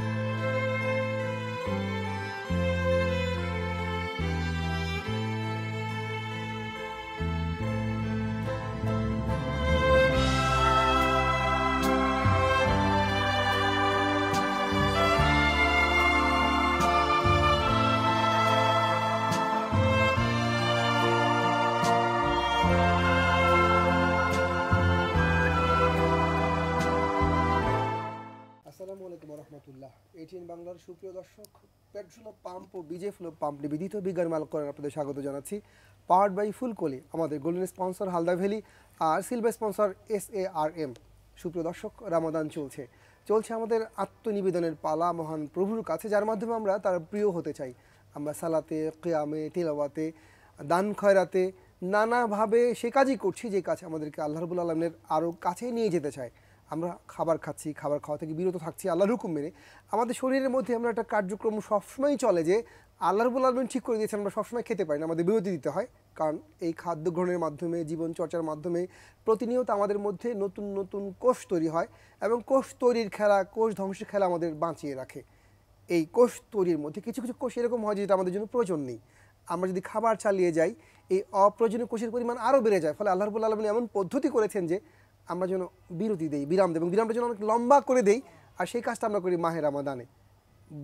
thank you সুপ্রিয় দর্শক petrol pump ও বিজে ফ্লো পাম্প নিবেদিত বিজ্ঞানমাল করেন আপনাদের স্বাগত জানাচ্ছি পাওয়ার বাই ফুলকলি আমাদের গোল্ডেন স্পন্সর হালদা ভ্যালি আর silver sponsor S A R M সুপ্রিয় দর্শক রামাদান চলছে চলছে আমাদের আত্মনিবেদনের পালা মহান প্রভুর কাছে যার মাধ্যমে আমরা তার প্রিয় হতে চাই আমরা সালাতে কেয়ামে তেলাওয়াতে দান খয়রাতে নানাভাবে সে কাজই করছি যে কাজ আমাদেরকে আল্লাহরবুল আলমের আরও কাছে নিয়ে যেতে চায় আমরা খাবার খাচ্ছি খাবার খাওয়া থেকে বিরত থাকছি আল্লাহর হুকুম মেনে আমাদের শরীরের মধ্যে আমরা একটা কার্যক্রম সবসময়ই চলে যে আল্লাহ রবুল আলমিন ঠিক করে দিয়েছেন আমরা সবসময় খেতে পারি না আমাদের বিরতি দিতে হয় কারণ এই খাদ্য গ্রহণের মাধ্যমে জীবনচর্চার মাধ্যমে প্রতিনিয়ত আমাদের মধ্যে নতুন নতুন কোষ তৈরি হয় এবং কোষ তৈরির খেলা কোষ ধ্বংসের খেলা আমাদের বাঁচিয়ে রাখে এই কোষ তৈরির মধ্যে কিছু কিছু কোষ এরকম হয় যেটা আমাদের জন্য প্রয়োজন নেই আমরা যদি খাবার চালিয়ে যাই এই অপ্রয়োজনীয় কোষের পরিমাণ আরও বেড়ে যায় ফলে আল্লাহরবুল আলমিন এমন পদ্ধতি করেছেন যে আমরা যেন বিরতি দিই বিরাম দেব এবং বিরামটা যেন অনেক লম্বা করে দেই আর সেই কাজটা আমরা করি মাহের আমাদানে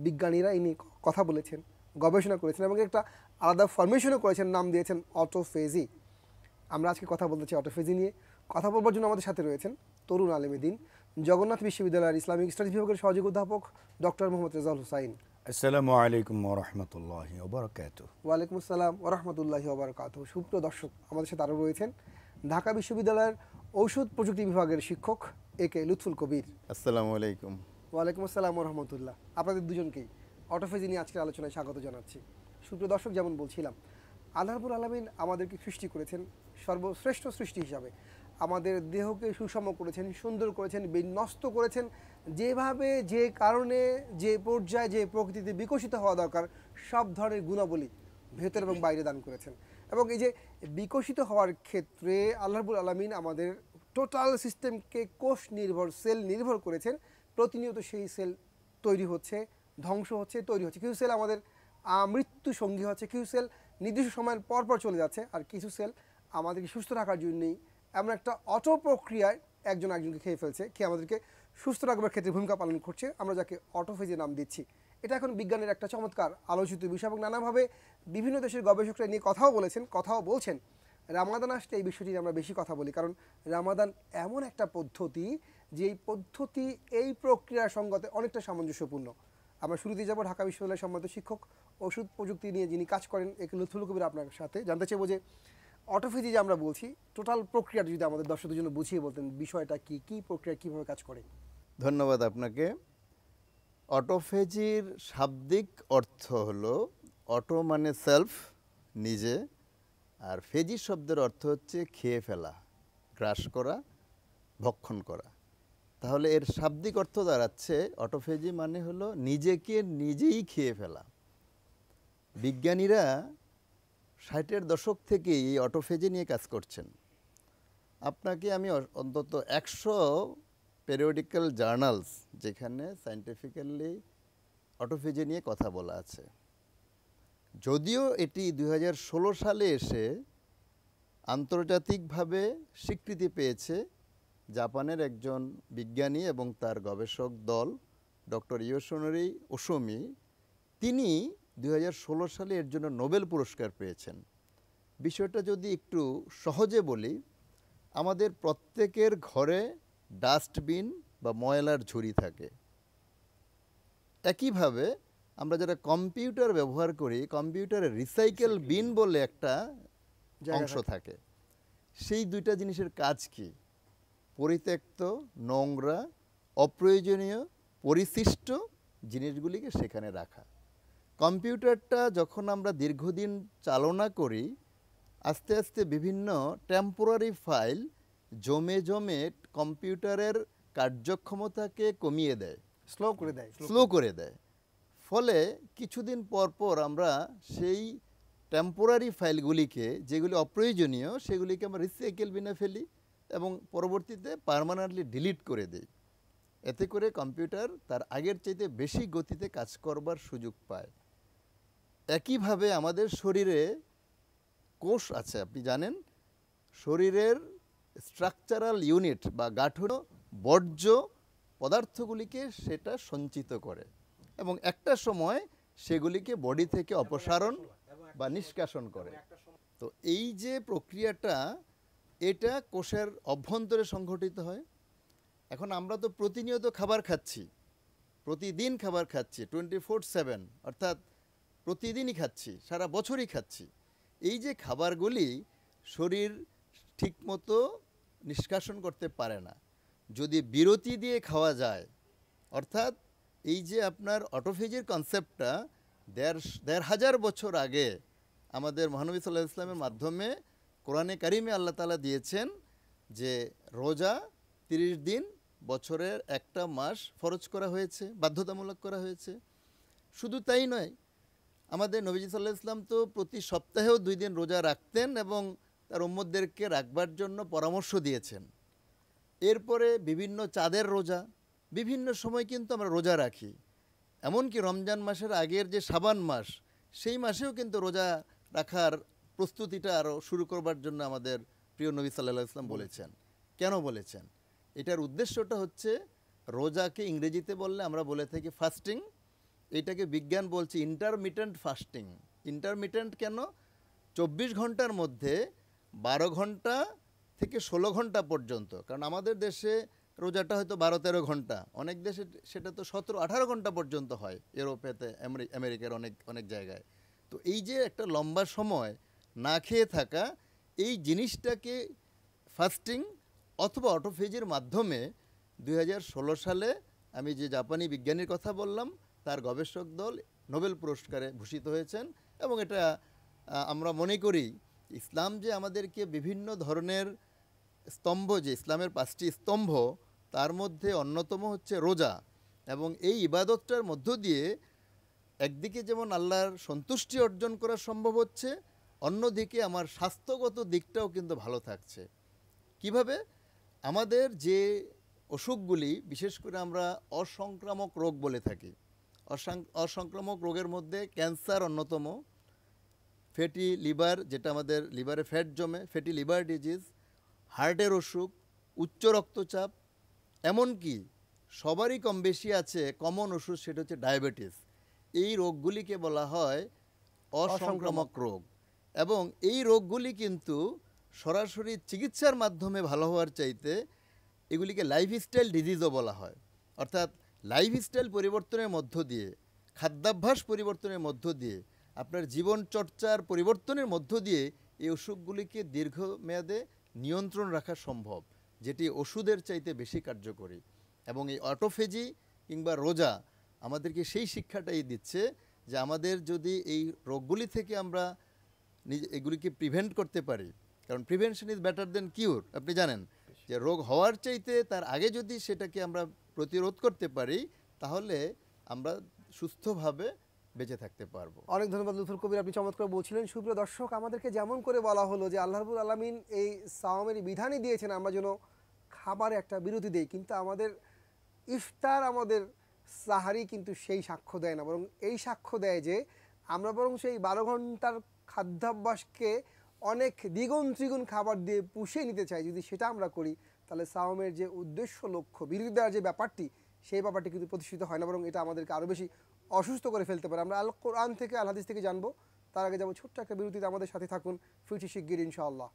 বিজ্ঞানীরা ইনি কথা বলেছেন গবেষণা করেছেন এবং একটা আলাদা ফরমেশনও করেছেন নাম দিয়েছেন অটোফেজি আমরা আজকে কথা বলতে চাই অটোফেজি নিয়ে কথা বলবার জন্য আমাদের সাথে রয়েছেন তরুণ আলমেদিন জগন্নাথ বিশ্ববিদ্যালয়ের ইসলামিক স্টাডিজ বিভাগের সহযোগ অধ্যাপক ডক্টর মোহাম্মদ রেজাল হুসাইন আসসালামু আলাইকুম রহমতুল্লাহ ওবরাকাত ওয়ালাইকুম আসসালাম রহমতুল্লাহ ওবরাকাত সুপ্রিয় দর্শক আমাদের সাথে আরও রয়েছেন ঢাকা বিশ্ববিদ্যালয়ের ঔষধ প্রযুক্তি বিভাগের শিক্ষক এ কে লুৎফুল কবির আসসালামু আলাইকুম ওয়ালাইকুম আসসালাম রহমতুল্লাহ আপনাদের দুজনকেই অটোফেজি নিয়ে আজকের আলোচনায় স্বাগত জানাচ্ছি সুপ্রিয় দর্শক যেমন বলছিলাম আল্লাহবুল আলমিন আমাদেরকে সৃষ্টি করেছেন সর্বশ্রেষ্ঠ সৃষ্টি হিসাবে আমাদের দেহকে সুষম করেছেন সুন্দর করেছেন বিন্যস্ত করেছেন যেভাবে যে কারণে যে পর্যায়ে যে প্রকৃতিতে বিকশিত হওয়া দরকার সব ধরনের গুণাবলী ভেতর এবং বাইরে দান করেছেন এবং এই যে বিকশিত হওয়ার ক্ষেত্রে আল্লাহবুল আলমিন আমাদের টোটাল সিস্টেমকে কোষ নির্ভর সেল নির্ভর করেছেন প্রতিনিয়ত সেই সেল তৈরি হচ্ছে ধ্বংস হচ্ছে তৈরি হচ্ছে কিছু সেল আমাদের মৃত্যু সঙ্গী হচ্ছে কিছু সেল নির্দিষ্ট সময়ের পর পর চলে যাচ্ছে আর কিছু সেল আমাদেরকে সুস্থ রাখার জন্যই এমন একটা অটো প্রক্রিয়ায় একজন একজনকে খেয়ে ফেলছে কে আমাদেরকে সুস্থ রাখবার ক্ষেত্রে ভূমিকা পালন করছে আমরা যাকে অটোফেজে নাম দিচ্ছি এটা এখন বিজ্ঞানের একটা চমৎকার আলোচিত বিষয় এবং নানাভাবে বিভিন্ন দেশের গবেষকরা নিয়ে কথাও বলেছেন কথাও বলছেন রামাদান আসতে এই বিষয়টি আমরা বেশি কথা বলি কারণ রামাদান এমন একটা পদ্ধতি যে এই পদ্ধতি এই প্রক্রিয়ার সঙ্গতে অনেকটা সামঞ্জস্যপূর্ণ আমরা শুরুতে যাবো ঢাকা বিশ্ববিদ্যালয়ের সম্মানিত শিক্ষক ওষুধ প্রযুক্তি নিয়ে যিনি কাজ করেন একে লুৎফুল কবির আপনার সাথে জানতে চাইবো যে অটোফিজি যে আমরা বলছি টোটাল প্রক্রিয়াটা যদি আমাদের দর্শকদের জন্য বুঝিয়ে বলতেন বিষয়টা কি কি প্রক্রিয়া কিভাবে কাজ করে ধন্যবাদ আপনাকে অটোফেজির শাব্দিক অর্থ হলো অটো মানে সেলফ নিজে আর ফেজি শব্দের অর্থ হচ্ছে খেয়ে ফেলা গ্রাস করা ভক্ষণ করা তাহলে এর শাব্দিক অর্থ দাঁড়াচ্ছে অটোফেজি মানে হলো নিজেকে নিজেই খেয়ে ফেলা বিজ্ঞানীরা ষাটের দশক থেকেই এই অটোফেজি নিয়ে কাজ করছেন আপনাকে আমি অন্তত একশো পেরিওডিক্যাল জার্নালস যেখানে সায়েন্টিফিক্যালি অটোফিজি নিয়ে কথা বলা আছে যদিও এটি দুই সালে এসে আন্তর্জাতিকভাবে স্বীকৃতি পেয়েছে জাপানের একজন বিজ্ঞানী এবং তার গবেষক দল ডক্টর ইয়োসোনরি ওসমি তিনি দুই সালে এর জন্য নোবেল পুরস্কার পেয়েছেন বিষয়টা যদি একটু সহজে বলি আমাদের প্রত্যেকের ঘরে ডাস্টবিন বা ময়লার ঝুড়ি থাকে একইভাবে আমরা যারা কম্পিউটার ব্যবহার করি কম্পিউটারে রিসাইকেল বিন বলে একটা অংশ থাকে সেই দুইটা জিনিসের কাজ কি পরিত্যক্ত নোংরা অপ্রয়োজনীয় পরিশিষ্ট জিনিসগুলিকে সেখানে রাখা কম্পিউটারটা যখন আমরা দীর্ঘদিন চালনা করি আস্তে আস্তে বিভিন্ন টেম্পোরারি ফাইল জমে জমে কম্পিউটারের কার্যক্ষমতাকে কমিয়ে দেয় স্লো করে দেয় স্লো করে দেয় ফলে কিছুদিন পর পর আমরা সেই টেম্পোরারি ফাইলগুলিকে যেগুলি অপ্রয়োজনীয় সেগুলিকে আমরা রিসাইকেল বিনে ফেলি এবং পরবর্তীতে পারমানেন্টলি ডিলিট করে দিই এতে করে কম্পিউটার তার আগের চাইতে বেশি গতিতে কাজ করবার সুযোগ পায় একইভাবে আমাদের শরীরে কোষ আছে আপনি জানেন শরীরের স্ট্রাকচারাল ইউনিট বা গাঠন বর্জ্য পদার্থগুলিকে সেটা সঞ্চিত করে এবং একটা সময় সেগুলিকে বডি থেকে অপসারণ বা নিষ্কাশন করে তো এই যে প্রক্রিয়াটা এটা কোষের অভ্যন্তরে সংঘটিত হয় এখন আমরা তো প্রতিনিয়ত খাবার খাচ্ছি প্রতিদিন খাবার খাচ্ছি টোয়েন্টি ফোর সেভেন অর্থাৎ প্রতিদিনই খাচ্ছি সারা বছরই খাচ্ছি এই যে খাবারগুলি শরীর ঠিকমতো নিষ্কাশন করতে পারে না যদি বিরতি দিয়ে খাওয়া যায় অর্থাৎ এই যে আপনার অটোফেজির কনসেপ্টটা দেড় দেড় হাজার বছর আগে আমাদের মহানবী সাল্লাহ ইসলামের মাধ্যমে কোরআনে কারিমে আল্লাহ তালা দিয়েছেন যে রোজা তিরিশ দিন বছরের একটা মাস ফরজ করা হয়েছে বাধ্যতামূলক করা হয়েছে শুধু তাই নয় আমাদের নবীজ সাল্লাহ ইসলাম তো প্রতি সপ্তাহেও দুই দিন রোজা রাখতেন এবং তার উম্মদদেরকে রাখবার জন্য পরামর্শ দিয়েছেন এরপরে বিভিন্ন চাঁদের রোজা বিভিন্ন সময় কিন্তু আমরা রোজা রাখি এমনকি রমজান মাসের আগের যে সাবান মাস সেই মাসেও কিন্তু রোজা রাখার প্রস্তুতিটা আরও শুরু করবার জন্য আমাদের প্রিয় নবী সাল্লাহ ইসলাম বলেছেন কেন বলেছেন এটার উদ্দেশ্যটা হচ্ছে রোজাকে ইংরেজিতে বললে আমরা বলে থাকি ফাস্টিং এটাকে বিজ্ঞান বলছে ইন্টারমিটেন্ট ফাস্টিং ইন্টারমিটেন্ট কেন চব্বিশ ঘন্টার মধ্যে বারো ঘন্টা থেকে ষোলো ঘন্টা পর্যন্ত কারণ আমাদের দেশে রোজাটা হয়তো বারো তেরো ঘন্টা অনেক দেশে সেটা তো সতেরো আঠারো ঘন্টা পর্যন্ত হয় ইউরোপেতে আমেরিকার অনেক অনেক জায়গায় তো এই যে একটা লম্বা সময় না খেয়ে থাকা এই জিনিসটাকে ফাস্টিং অথবা অটোফেজির মাধ্যমে দুই সালে আমি যে জাপানি বিজ্ঞানীর কথা বললাম তার গবেষক দল নোবেল পুরস্কারে ভূষিত হয়েছেন এবং এটা আমরা মনে করি ইসলাম যে আমাদেরকে বিভিন্ন ধরনের স্তম্ভ যে ইসলামের পাঁচটি স্তম্ভ তার মধ্যে অন্যতম হচ্ছে রোজা এবং এই ইবাদতটার মধ্য দিয়ে একদিকে যেমন আল্লাহর সন্তুষ্টি অর্জন করা সম্ভব হচ্ছে অন্যদিকে আমার স্বাস্থ্যগত দিকটাও কিন্তু ভালো থাকছে কিভাবে আমাদের যে অসুখগুলি বিশেষ করে আমরা অসংক্রামক রোগ বলে থাকি অসংক্রামক রোগের মধ্যে ক্যান্সার অন্যতম ফ্যাটি লিভার যেটা আমাদের লিভারে ফ্যাট জমে ফ্যাটি লিভার ডিজিজ হার্টের অসুখ উচ্চ রক্তচাপ এমনকি সবারই কম বেশি আছে কমন ওষুধ সেটা হচ্ছে ডায়াবেটিস এই রোগগুলিকে বলা হয় অসংক্রামক রোগ এবং এই রোগগুলি কিন্তু সরাসরি চিকিৎসার মাধ্যমে ভালো হওয়ার চাইতে এগুলিকে লাইফস্টাইল ডিজিজও বলা হয় অর্থাৎ লাইফস্টাইল পরিবর্তনের মধ্য দিয়ে খাদ্যাভ্যাস পরিবর্তনের মধ্য দিয়ে আপনার জীবন চর্চার পরিবর্তনের মধ্য দিয়ে এই অসুখগুলিকে দীর্ঘমেয়াদে নিয়ন্ত্রণ রাখা সম্ভব যেটি ওষুধের চাইতে বেশি কার্যকরী এবং এই অটোফেজি কিংবা রোজা আমাদেরকে সেই শিক্ষাটাই দিচ্ছে যে আমাদের যদি এই রোগগুলি থেকে আমরা নিজ এগুলিকে প্রিভেন্ট করতে পারি কারণ prevention is better than cure আপনি জানেন যে রোগ হওয়ার চাইতে তার আগে যদি সেটাকে আমরা প্রতিরোধ করতে পারি তাহলে আমরা সুস্থভাবে বেঁচে থাকতে পারবো অনেক ধন্যবাদ লুথুর কবির আপনি চমৎকার বলছিলেন সুপ্রিয় দর্শক আমাদেরকে যেমন করে বলা হলো যে আল্লাহবুল আলমিন এই সাওমের বিধানই দিয়েছেন আমরা যেন খাবারে একটা বিরতি দিই কিন্তু আমাদের ইফতার আমাদের সাহারি কিন্তু সেই সাক্ষ্য দেয় না বরং এই সাক্ষ্য দেয় যে আমরা বরং সেই বারো ঘন্টার খাদ্যাভ্যাসকে অনেক দ্বিগুণ ত্রিগুণ খাবার দিয়ে পুষিয়ে নিতে চাই যদি সেটা আমরা করি তাহলে সাওমের যে উদ্দেশ্য লক্ষ্য বিরোধী দেওয়ার যে ব্যাপারটি সেই ব্যাপারটি কিন্তু প্রতিষ্ঠিত হয় না বরং এটা আমাদেরকে আরও বেশি অসুস্থ করে ফেলতে পারে আমরা আল কোরআন থেকে আলহাদিস থেকে জানবো তার আগে যাবো ছোট্ট একটা বিরতিতে আমাদের সাথে থাকুন ফিরছি শিগগির ইনশাআল্লাহ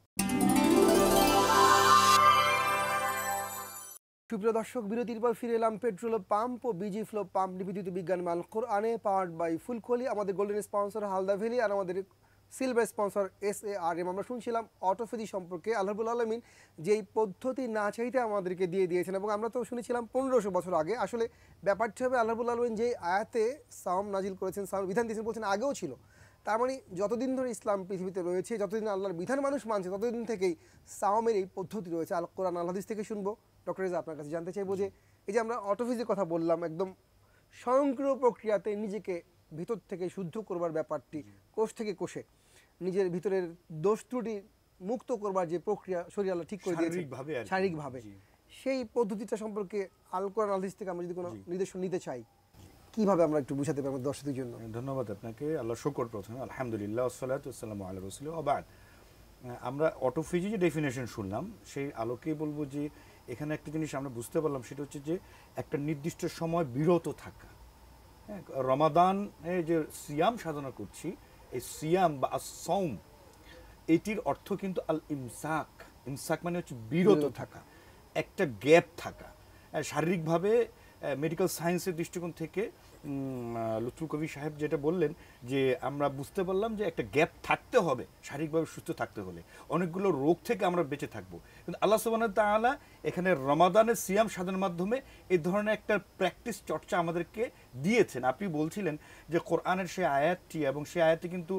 সুপ্রিয় দর্শক বিরতির পর ফিরে এলাম পেট্রোল পাম্প ও বিজি ফ্লো পাম্প নিবেদিত বিজ্ঞান মাল কোরআনে পাওয়ার্ড বাই ফুলকলি আমাদের গোল্ডেন স্পন্সর হালদা ভ্যালি আর আমাদের silver sponsor S A R M আমরা শুনছিলাম অটোফেজি সম্পর্কে আল্লাহবুল আলমিন যেই পদ্ধতি না চাইতে আমাদেরকে দিয়ে দিয়েছেন এবং আমরা তো শুনেছিলাম পনেরোশো বছর আগে আসলে ব্যাপারটি হবে আল্লাহবুল আলমিন যে আয়াতে সাম নাজিল করেছেন সাউম বিধান দিয়েছেন বলছেন আগেও ছিল তার মানে যতদিন ধরে ইসলাম পৃথিবীতে রয়েছে যতদিন আল্লাহর বিধান মানুষ মানছে ততদিন থেকেই সাওমের এই পদ্ধতি রয়েছে আল কোরআন আল থেকে শুনবো ডক্টর রেজা আপনার কাছে জানতে চাইবো যে এই যে আমরা অটোফিজির কথা বললাম একদম স্বয়ংক্রিয় প্রক্রিয়াতে নিজেকে ভিতর থেকে শুদ্ধ করবার ব্যাপারটি কোষ থেকে কোষে নিজের ভিতরের দোষ ত্রুটি মুক্ত করবার যে প্রক্রিয়া শরীর আল্লাহ ঠিক করে দিয়েছে শারীরিকভাবে সেই পদ্ধতিটা সম্পর্কে কোরআন আলদিস থেকে আমরা যদি কোনো নির্দেশন নিতে চাই কিভাবে আমরা একটু বুঝাতে পারি আমাদের দর্শকদের জন্য ধন্যবাদ আপনাকে আল্লাহ শুকর প্রথমে আলহামদুলিল্লাহ সাল্লাম আল্লাহ রসুল আবার আমরা অটোফিজি যে ডেফিনেশন শুনলাম সেই আলোকে বলবো যে এখানে একটা জিনিস আমরা বুঝতে পারলাম সেটা হচ্ছে যে একটা নির্দিষ্ট সময় বিরত থাকা হ্যাঁ রমাদান যে সিয়াম সাধনা করছি এই সিয়াম বা আসম এটির অর্থ কিন্তু আল ইমসাক ইমসাক মানে হচ্ছে বিরত থাকা একটা গ্যাপ থাকা শারীরিকভাবে মেডিকেল সায়েন্সের দৃষ্টিকোণ থেকে লুৎফুল কবি সাহেব যেটা বললেন যে আমরা বুঝতে পারলাম যে একটা গ্যাপ থাকতে হবে শারীরিকভাবে সুস্থ থাকতে হলে অনেকগুলো রোগ থেকে আমরা বেঁচে থাকবো কিন্তু আল্লাহ সুবান তালা এখানে রমাদানের সিয়াম সাধনের মাধ্যমে এ ধরনের একটা প্র্যাকটিস চর্চা আমাদেরকে দিয়েছেন আপনি বলছিলেন যে কোরআনের সে আয়াতটি এবং সে আয়াতটি কিন্তু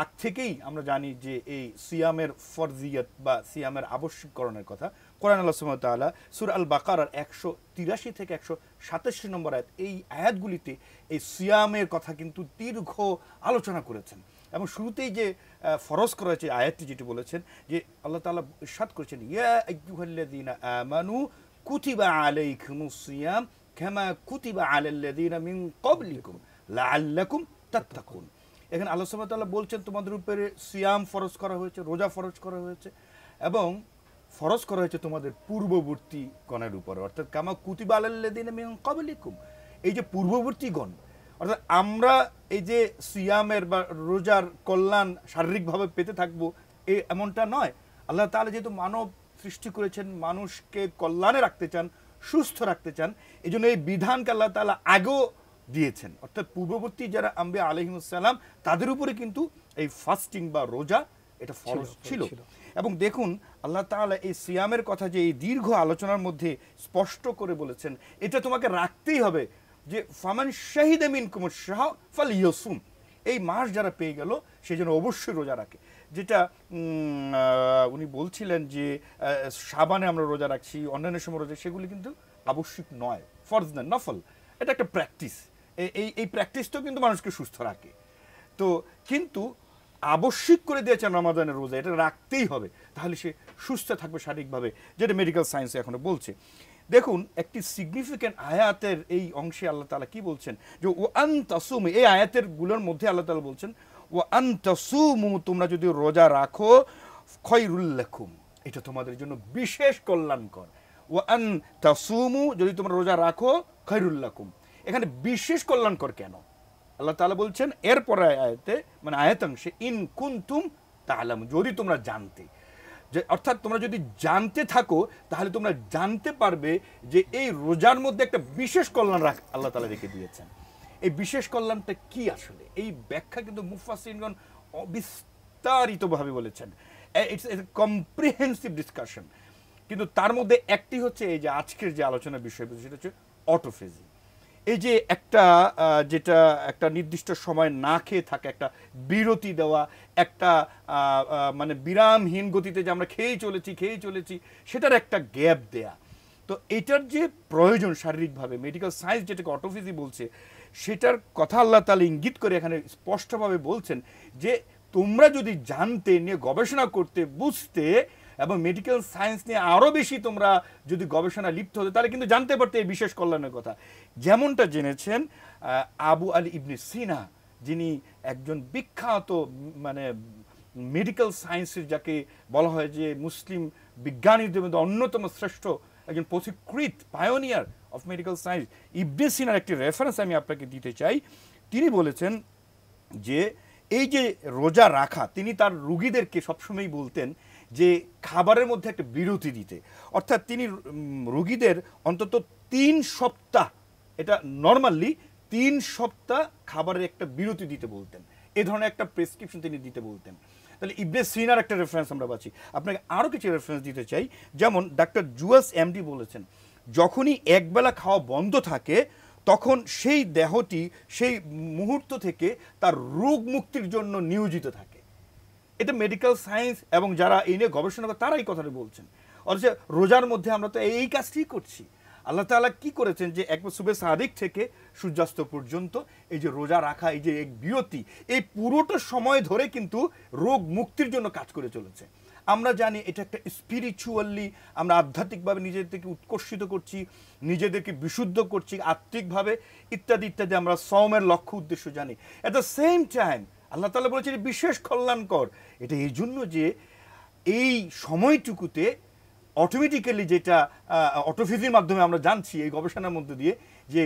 আগ থেকেই আমরা জানি যে এই সিয়ামের ফরজিয়াত বা সিয়ামের আবশ্যিককরণের কথা কোরআন আল্লাহ সুমতাল্লাহ সুর আল বাকার একশো তিরাশি থেকে একশো সাতাশি নম্বর আয়াত এই আয়াতগুলিতে এই সিয়ামের কথা কিন্তু দীর্ঘ আলোচনা করেছেন এবং শুরুতেই যে ফরজ করা হয়েছে আয়াতটি যেটি বলেছেন যে আল্লাহ তালা ইসাদ করেছেন ইয়া আমানু কুতিবা আলাইকুম সিয়াম খেমা কুতিবা আলাল্লাদিনা মিন কবলিকুম লাআল্লাকুম তাত্তাকুন এখানে আল্লাহ সুমতাল্লাহ তাআলা বলছেন তোমাদের উপরে সিয়াম ফরজ করা হয়েছে রোজা ফরজ করা হয়েছে এবং ফরজ করা হয়েছে তোমাদের পূর্ববর্তী গণের উপরে অর্থাৎ কামা কুতিবা আলাল্লাদিন কবলিকুম এই যে পূর্ববর্তী গণ অর্থাৎ আমরা এই যে সিয়ামের বা রোজার কল্যাণ শারীরিকভাবে পেতে থাকবো এ এমনটা নয় আল্লাহ তাহলে যেহেতু মানব সৃষ্টি করেছেন মানুষকে কল্যাণে রাখতে চান সুস্থ রাখতে চান এই জন্য এই বিধানকে আল্লাহ তালা আগেও দিয়েছেন অর্থাৎ পূর্ববর্তী যারা আম্বে আলহিমসাল্লাম তাদের উপরে কিন্তু এই ফাস্টিং বা রোজা এটা ফরজ ছিল এবং দেখুন আল্লাহ তাআলা এই সিয়ামের কথা যে এই দীর্ঘ আলোচনার মধ্যে স্পষ্ট করে বলেছেন এটা তোমাকে রাখতেই হবে যে ফামান শাহিদ মিন কুমুর শাহ ফাল ইয়সুম এই মাস যারা পেয়ে গেল সেই জন্য অবশ্যই রোজা রাখে যেটা উনি বলছিলেন যে সাবানে আমরা রোজা রাখছি অন্যান্য সময় রোজা সেগুলি কিন্তু আবশ্যিক নয় ফরজ না নফল এটা একটা প্র্যাকটিস এই এই প্র্যাকটিসটাও কিন্তু মানুষকে সুস্থ রাখে তো কিন্তু আবশ্যিক করে দিয়েছেন রমাদানের রোজা এটা রাখতেই হবে তাহলে সে সুস্থ থাকবে শারীরিকভাবে যেটা মেডিকেল সায়েন্সে এখনও বলছে দেখুন একটি সিগনিফিক্যান্ট আয়াতের এই অংশে আল্লাহ তালা কি বলছেন যে ও আন্তাসুম এই আয়াতের গুলোর মধ্যে আল্লাহ তালা বলছেন ও আন্তাসুমু তোমরা যদি রোজা রাখো খয়রুল্লাখুম এটা তোমাদের জন্য বিশেষ কল্যাণকর ও আন্তাসুমু যদি তোমরা রোজা রাখো খয়রুল্লাকুম এখানে বিশেষ কল্যাণকর কেন আল্লাহ তালা বলছেন এরপরে আয়াতে মানে আয়াতাংশে ইন কুন্তুম তাহলাম যদি তোমরা জানতে যে অর্থাৎ তোমরা যদি জানতে থাকো তাহলে তোমরা জানতে পারবে যে এই রোজার মধ্যে একটা বিশেষ কল্যাণ রাখ আল্লাহ তালা রেখে দিয়েছেন এই বিশেষ কল্যাণটা কি আসলে এই ব্যাখ্যা কিন্তু মুফাসিনগণ অবিস্তারিতভাবে বলেছেন ইটস এ কম্প্রিহেন্সিভ ডিসকাশন কিন্তু তার মধ্যে একটি হচ্ছে এই যে আজকের যে আলোচনার বিষয় সেটা হচ্ছে অটোফেজি এই যে একটা যেটা একটা নির্দিষ্ট সময় না খেয়ে থাকে একটা বিরতি দেওয়া একটা মানে বিরামহীন গতিতে যে আমরা খেয়েই চলেছি খেয়েই চলেছি সেটার একটা গ্যাপ দেয়া তো এটার যে প্রয়োজন শারীরিকভাবে মেডিকেল সায়েন্স যেটাকে অটোফিজি বলছে সেটার কথা আল্লাহ তালা ইঙ্গিত করে এখানে স্পষ্টভাবে বলছেন যে তোমরা যদি জানতে নিয়ে গবেষণা করতে বুঝতে এবং মেডিকেল সায়েন্স নিয়ে আরও বেশি তোমরা যদি গবেষণা লিপ্ত হতো তাহলে কিন্তু জানতে পারতে এই বিশেষ কল্যাণের কথা যেমনটা জেনেছেন আবু আলী ইবনে সিনা যিনি একজন বিখ্যাত মানে মেডিকেল সায়েন্সের যাকে বলা হয় যে মুসলিম বিজ্ঞানীদের মধ্যে অন্যতম শ্রেষ্ঠ একজন পথিকৃত পায়োনিয়ার অফ মেডিকেল সায়েন্স ইবনে সিনার একটি রেফারেন্স আমি আপনাকে দিতে চাই তিনি বলেছেন যে এই যে রোজা রাখা তিনি তার রুগীদেরকে সবসময়ই বলতেন যে খাবারের মধ্যে একটা বিরতি দিতে অর্থাৎ তিনি রুগীদের অন্তত তিন সপ্তাহ এটা নর্মালি তিন সপ্তাহ খাবারের একটা বিরতি দিতে বলতেন এ ধরনের একটা প্রেসক্রিপশন তিনি দিতে বলতেন তাহলে ইবনে সিনার একটা রেফারেন্স আমরা পাচ্ছি আপনাকে আরও কিছু রেফারেন্স দিতে চাই যেমন ডাক্তার জুয়াস এমডি বলেছেন যখনই একবেলা খাওয়া বন্ধ থাকে তখন সেই দেহটি সেই মুহূর্ত থেকে তার রোগ মুক্তির জন্য নিয়োজিত থাকে এটা মেডিকেল সায়েন্স এবং যারা এই নিয়ে গবেষণা করে তারাই কথাটা বলছেন অথচ রোজার মধ্যে আমরা তো এই কাজটি করছি আল্লাহ তালা কি করেছেন যে একবার সুবে সাদিক থেকে সূর্যাস্ত পর্যন্ত এই যে রোজা রাখা এই যে এক বিরতি এই পুরোটা সময় ধরে কিন্তু রোগ মুক্তির জন্য কাজ করে চলেছে আমরা জানি এটা একটা স্পিরিচুয়ালি আমরা আধ্যাত্মিকভাবে নিজেদেরকে উৎকর্ষিত করছি নিজেদেরকে বিশুদ্ধ করছি আত্মিকভাবে ইত্যাদি ইত্যাদি আমরা সমের লক্ষ্য উদ্দেশ্য জানি at the same time Allah তালা বলেছেন বিশেষ কল্যাণকর এটা এই জন্য যে এই সময়টুকুতে অটোমেটিক্যালি যেটা অটোফিজির মাধ্যমে আমরা জানছি এই গবেষণার মধ্যে দিয়ে যে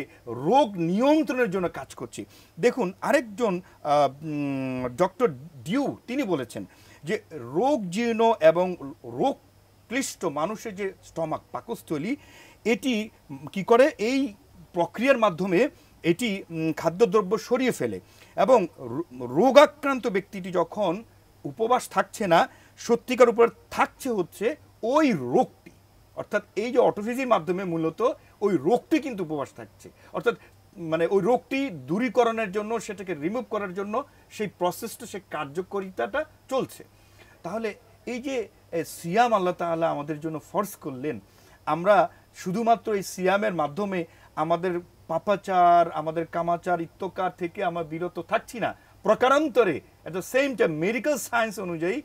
রোগ নিয়ন্ত্রণের জন্য কাজ করছি দেখুন আরেকজন ডক্টর ডিউ তিনি বলেছেন যে রোগ জীর্ণ এবং রোগ ক্লিষ্ট মানুষের যে স্টমাক পাকস্থলী এটি কি করে এই প্রক্রিয়ার মাধ্যমে এটি খাদ্যদ্রব্য সরিয়ে ফেলে এবং রোগাক্রান্ত ব্যক্তিটি যখন উপবাস থাকছে না সত্যিকার উপর থাকছে হচ্ছে ওই রোগটি অর্থাৎ এই যে অটোফিজির মাধ্যমে মূলত ওই রোগটি কিন্তু উপবাস থাকছে অর্থাৎ মানে ওই রোগটি দূরীকরণের জন্য সেটাকে রিমুভ করার জন্য সেই প্রসেসটা সেই কার্যকারিতাটা চলছে তাহলে এই যে সিয়াম আল্লাহ তাহলে আমাদের জন্য ফর্স করলেন আমরা শুধুমাত্র এই সিয়ামের মাধ্যমে আমাদের পাপাচার আমাদের কামাচার ইত্যকার থেকে আমরা বিরত থাকছি না প্রকারান্তরে at the same time medical science অনুযায়ী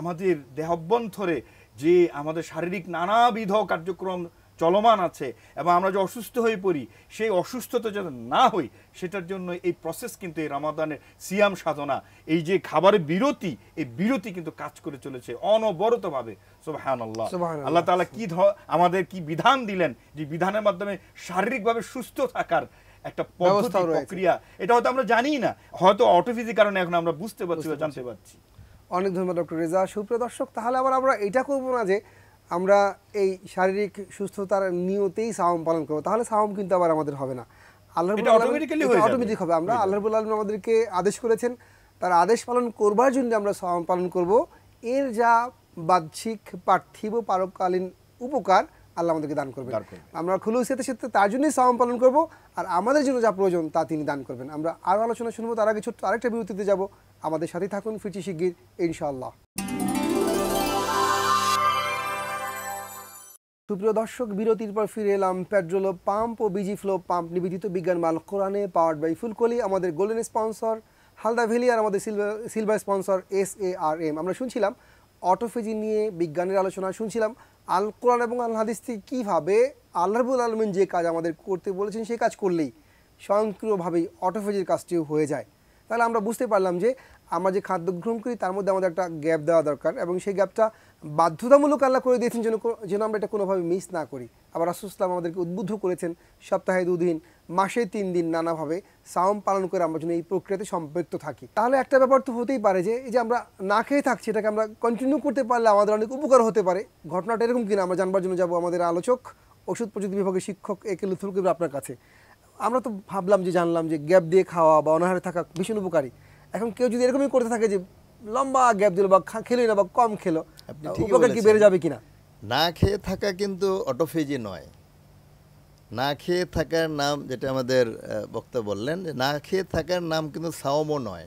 আমাদের দেহাভ্যন্তরে যে আমাদের শারীরিক নানাবিধ কার্যক্রম চলমান আছে এবং আমরা যে অসুস্থ হয়ে পড়ি সেই অসুস্থতা যাতে না হই সেটার জন্য এই প্রসেস কিন্তু এই রামাদানের সিয়াম সাধনা এই যে খাবারের বিরতি এই বিরতি কিন্তু কাজ করে চলেছে অনবরতভাবে সোহান আল্লাহ আল্লাহ তালা কি আমাদের কি বিধান দিলেন যে বিধানের মাধ্যমে শারীরিকভাবে সুস্থ থাকার একটা পদ্ধতি প্রক্রিয়া এটা হয়তো আমরা জানি না হয়তো অটোফিজি কারণে এখন আমরা বুঝতে পারছি বা জানতে পারছি অনেক ধন্যবাদ ডক্টর রেজা সুপ্রিয় দর্শক তাহলে আবার আমরা এটা করবো না যে আমরা এই শারীরিক সুস্থতার নিয়তেই সাওম পালন করবো তাহলে সাওম কিন্তু আবার আমাদের হবে না আল্লাহ অটোমেটিক হবে আমরা আল্লাহ আলম আমাদেরকে আদেশ করেছেন তার আদেশ পালন করবার জন্য আমরা সাওম পালন করব এর যা বাহ্যিক পার্থিব পারকালীন উপকার আল্লাহ আমাদেরকে দান করবেন আমরা সেতে সেতে তার জন্যই সাওম পালন করব আর আমাদের জন্য যা প্রয়োজন তা তিনি দান করবেন আমরা আরও আলোচনা শুনবো তার আগে ছোট্ট আরেকটা বিরতিতে যাব আমাদের সাথেই থাকুন ফিরছি শিগগির ইনশাআল্লাহ সুপ্রিয় দর্শক বিরতির পর ফিরে এলাম পেট্রোল পাম্প ও বিজি ফ্লো পাম্প নিবেদিত বিজ্ঞান মাল কোরআনে পাওয়ার্ড বাই ফুলকলি আমাদের গোল্ডেন স্পন্সর হালদা ভ্যালি আর আমাদের silver silver sponsor S A R M আমরা শুনছিলাম অটোফেজি নিয়ে বিজ্ঞানের আলোচনা শুনছিলাম আল কোরআন এবং আল হাদিস থেকে কীভাবে আল্লাহবুল আলমিন যে কাজ আমাদের করতে বলেছেন সেই কাজ করলেই স্বয়ংক্রিয়ভাবেই অটোফেজির কাজটিও হয়ে যায় তাহলে আমরা বুঝতে পারলাম যে আমরা যে খাদ্য গ্রহণ করি তার মধ্যে আমাদের একটা গ্যাপ দেওয়া দরকার এবং সেই গ্যাপটা বাধ্যতামূলক আল্লাহ করে দিয়েছেন যেন যেন আমরা এটা কোনোভাবে মিস না করি আবার রাসুসলাম আমাদেরকে উদ্বুদ্ধ করেছেন সপ্তাহে দুদিন মাসে তিন দিন নানাভাবে সাওম পালন করে আমরা যেন এই প্রক্রিয়াতে সম্পৃক্ত থাকি তাহলে একটা ব্যাপার তো হতেই পারে যে এই যে আমরা না খেয়ে থাকছি এটাকে আমরা কন্টিনিউ করতে পারলে আমাদের অনেক উপকার হতে পারে ঘটনাটা এরকম কিনা আমরা জানবার জন্য যাব আমাদের আলোচক ওষুধ প্রযুক্তি বিভাগের শিক্ষক একে লুথুল আপনার কাছে আমরা তো ভাবলাম যে জানলাম যে গ্যাপ দিয়ে খাওয়া বা অনাহারে থাকা ভীষণ উপকারী এখন কেউ যদি এরকমই করতে থাকে যে লম্বা গ্যাপ দিল বা খেলোই না বা কম খেলো উপকার কি বেড়ে যাবে কিনা না খেয়ে থাকা কিন্তু অটোফেজি নয় না খেয়ে থাকার নাম যেটা আমাদের বক্তা বললেন যে না খেয়ে থাকার নাম কিন্তু সাওমও নয়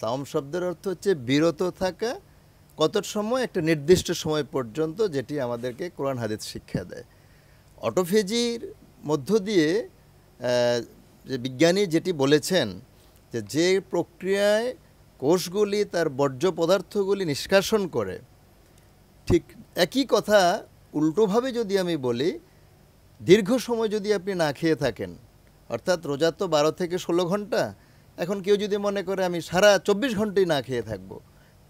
সাওম শব্দের অর্থ হচ্ছে বিরত থাকা কত সময় একটা নির্দিষ্ট সময় পর্যন্ত যেটি আমাদেরকে কোরআন হাদিস শিক্ষা দেয় অটোফেজির মধ্য দিয়ে যে বিজ্ঞানী যেটি বলেছেন যে যে প্রক্রিয়ায় কোষগুলি তার বর্জ্য পদার্থগুলি নিষ্কাশন করে ঠিক একই কথা উল্টোভাবে যদি আমি বলি দীর্ঘ সময় যদি আপনি না খেয়ে থাকেন অর্থাৎ রোজা তো বারো থেকে ষোলো ঘন্টা এখন কেউ যদি মনে করে আমি সারা চব্বিশ ঘন্টাই না খেয়ে থাকবো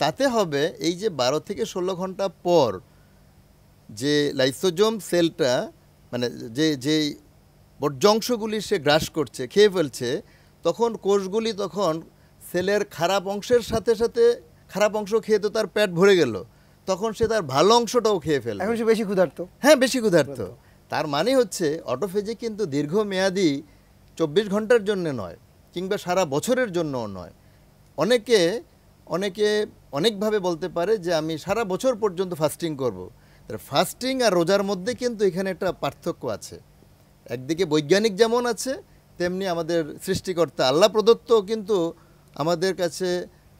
তাতে হবে এই যে বারো থেকে ষোলো ঘন্টা পর যে লাইসোজোম সেলটা মানে যে যেই বর্জ্য অংশগুলি সে গ্রাস করছে খেয়ে ফেলছে তখন কোষগুলি তখন সেলের খারাপ অংশের সাথে সাথে খারাপ অংশ খেয়ে তো তার পেট ভরে গেল তখন সে তার ভালো অংশটাও খেয়ে ফেলে এখন সে বেশি ক্ষুধার্ত হ্যাঁ বেশি ক্ষুধার্ত তার মানে হচ্ছে অটোফেজে কিন্তু দীর্ঘমেয়াদী চব্বিশ ঘন্টার জন্য নয় কিংবা সারা বছরের জন্যও নয় অনেকে অনেকে অনেকভাবে বলতে পারে যে আমি সারা বছর পর্যন্ত ফাস্টিং করব। ফাস্টিং আর রোজার মধ্যে কিন্তু এখানে একটা পার্থক্য আছে একদিকে বৈজ্ঞানিক যেমন আছে তেমনি আমাদের সৃষ্টিকর্তা আল্লাহ প্রদত্ত কিন্তু আমাদের কাছে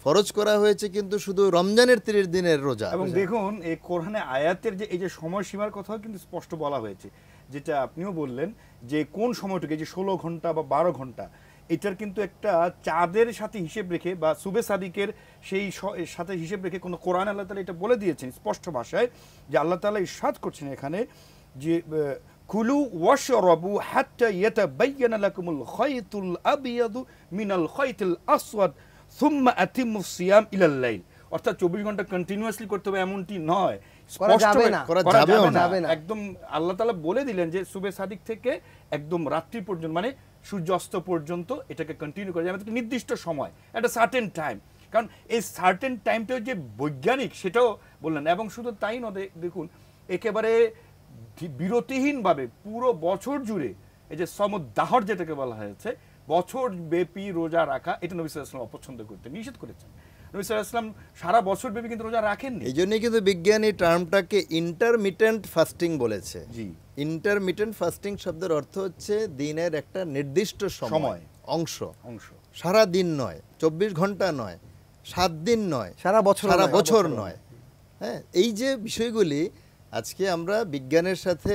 ফরজ করা হয়েছে কিন্তু শুধু রমজানের তিরিশ দিনের রোজা এবং দেখুন এই কোরআনে আয়াতের যে এই যে সময়সীমার কথাও কিন্তু স্পষ্ট বলা হয়েছে যেটা আপনিও বললেন যে কোন সময়টুকু যে ষোলো ঘন্টা বা বারো ঘন্টা এটার কিন্তু একটা চাঁদের সাথে হিসেব রেখে বা সুবে সাদিকের সেই সাথে হিসেব রেখে কোনো কোরআন আল্লাহ তালা এটা বলে দিয়েছেন স্পষ্ট ভাষায় যে আল্লাহ তালা ইস্বাদ করছেন এখানে যে كلوا ওয়াশরাবু حتى يتبين لكم الخيط আবিয়াদু من الخيط আসওয়াদ ثم আতিমুস الصيام ইলাল الليل অর্থাৎ চব্বিশ ঘন্টা কন্টিনিউয়াসলি করতে হবে এমনটি নয় স্পষ্ট একদম আল্লাহ তালা বলে দিলেন যে সুবে সাদিক থেকে একদম রাত্রি পর্যন্ত মানে সূর্যাস্ত পর্যন্ত এটাকে কন্টিনিউ করা যায় নির্দিষ্ট সময় একটা সার্টেন টাইম কারণ এই সার্টেন টাইমটাও যে বৈজ্ঞানিক সেটাও বললেন এবং শুধু তাই নয় দেখুন একেবারে বিরতিহীনভাবে পুরো বছর জুড়ে এই যে সমদাহর যেটাকে বলা হয়েছে বছর ব্যাপী রোজা রাখা এটা নবী সাল্লাম অপছন্দ করতে নিষেধ করেছেন নবী আসলাম সারা বছর ব্যাপী কিন্তু রোজা রাখেন এই জন্যই কিন্তু বিজ্ঞানী টার্মটাকে ইন্টারমিটেন্ট ফাস্টিং বলেছে জি ইন্টারমিটেন্ট ফাস্টিং শব্দের অর্থ হচ্ছে দিনের একটা নির্দিষ্ট সময় অংশ অংশ সারা দিন নয় চব্বিশ ঘন্টা নয় সাত দিন নয় সারা বছর সারা বছর নয় হ্যাঁ এই যে বিষয়গুলি আজকে আমরা বিজ্ঞানের সাথে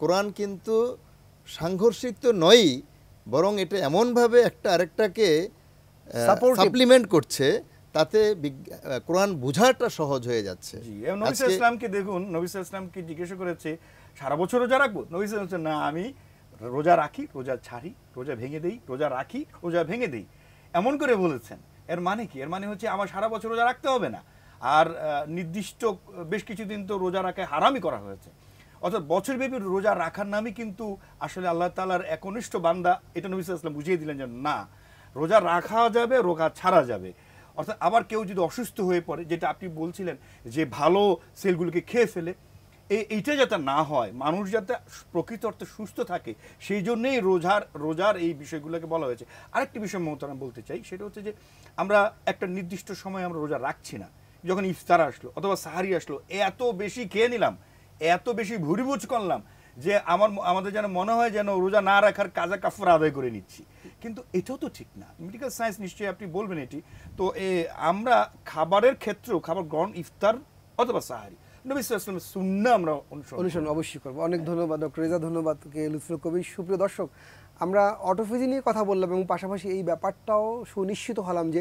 কোরআন কিন্তু সাংঘর্ষিক তো নয়ই বরং এটা এমনভাবে একটা আরেকটাকে সাপ্লিমেন্ট করছে তাতে কোরআন বোঝাটা সহজ হয়ে যাচ্ছে ইসলামকে দেখুন নবিস ইসলামকে জিজ্ঞাসা করেছে সারা বছর রোজা রাখবো নবিস না আমি রোজা রাখি রোজা ছাড়ি রোজা ভেঙে দেই রোজা রাখি রোজা ভেঙে দেই এমন করে বলেছেন এর মানে কি এর মানে হচ্ছে আমার সারা বছর রোজা রাখতে হবে না আর নির্দিষ্ট বেশ কিছুদিন তো রোজা রাখায় হারামই করা হয়েছে অর্থাৎ বছরব্যাপী রোজা রাখার নামে কিন্তু আসলে আল্লাহ তালার একনিষ্ঠ বান্দা এটা নবী ইসলাম বুঝিয়ে দিলেন যে না রোজা রাখা যাবে রোগা ছাড়া যাবে অর্থাৎ আবার কেউ যদি অসুস্থ হয়ে পড়ে যেটা আপনি বলছিলেন যে ভালো সেলগুলোকে খেয়ে ফেলে এইটা যাতে না হয় মানুষ যাতে প্রকৃত অর্থে সুস্থ থাকে সেই জন্যেই রোজার রোজার এই বিষয়গুলোকে বলা হয়েছে আরেকটি বিষয় মমতারাম বলতে চাই সেটা হচ্ছে যে আমরা একটা নির্দিষ্ট সময় আমরা রোজা রাখছি না যখন ইফতার আসলো অথবা সাহারি আসলো এত বেশি খেয়ে নিলাম এত বেশি ভুরিভুজ করলাম যে আমার আমাদের যেন মনে হয় যেন রোজা না রাখার কাজা কাফর আদায় করে নিচ্ছি কিন্তু এটাও তো ঠিক না মেডিকেল সায়েন্স নিশ্চয়ই আপনি বলবেন এটি তো এ আমরা খাবারের ক্ষেত্রেও খাবার গ্রহণ ইফতার অথবা সাহারি আমরা অবশ্যই করবো অনেক ধন্যবাদ ডক্টর রেজা ধন্যবাদ লুৎফুল কবির সুপ্রিয় দর্শক আমরা অটোফিজি নিয়ে কথা বললাম এবং পাশাপাশি এই ব্যাপারটাও সুনিশ্চিত হলাম যে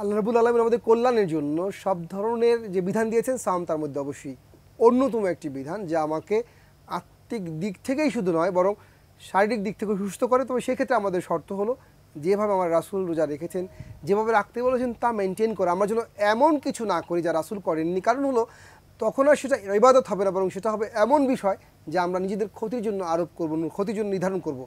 আল্লাহ রবুল আলমিন আমাদের কল্যাণের জন্য সব ধরনের যে বিধান দিয়েছেন সাম তার মধ্যে অবশ্যই অন্যতম একটি বিধান যা আমাকে আত্মিক দিক থেকেই শুধু নয় বরং শারীরিক দিক থেকে সুস্থ করে তবে সেক্ষেত্রে আমাদের শর্ত হলো যেভাবে আমার রাসুল রোজা রেখেছেন যেভাবে রাখতে বলেছেন তা মেনটেন করা আমরা যেন এমন কিছু না করি যা রাসুল করেননি কারণ হলো তখন আর সেটা ইবাদত হবে না বরং সেটা হবে এমন বিষয় যে আমরা নিজেদের ক্ষতির জন্য আরোপ করবো ক্ষতির জন্য নির্ধারণ করব।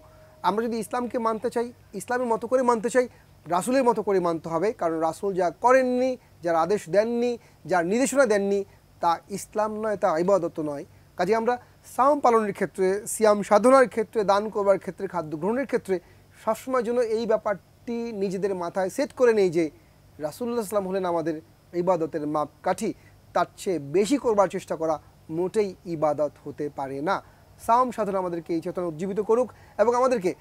আমরা যদি ইসলামকে মানতে চাই ইসলামের মতো করে মানতে চাই রাসুলের মতো করে মানতে হবে কারণ রাসুল যা করেননি যার আদেশ দেননি যার নির্দেশনা দেননি তা ইসলাম নয় তা ইবাদত নয় কাজে আমরা সাম পালনের ক্ষেত্রে সিয়াম সাধনার ক্ষেত্রে দান করবার ক্ষেত্রে খাদ্য গ্রহণের ক্ষেত্রে সবসময় জন্য এই ব্যাপারটি নিজেদের মাথায় সেট করে নেই যে রাসুল্লাহ সাল্লাম হলেন আমাদের ইবাদতের মাপকাঠি তার চেয়ে বেশি করবার চেষ্টা করা মোটেই ইবাদত হতে পারে না সাম সাধনা আমাদেরকে এই চেতনা উজ্জীবিত করুক এবং আমাদেরকে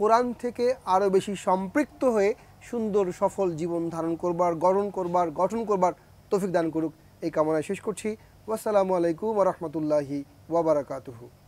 কোরআন থেকে আরও বেশি সম্পৃক্ত হয়ে সুন্দর সফল জীবন ধারণ করবার গঠন করবার গঠন করবার তফিক দান করুক এই কামনায় শেষ করছি আসসালামু আলাইকুম রহমতুল্লাহি ওয়াবারাকাতুহু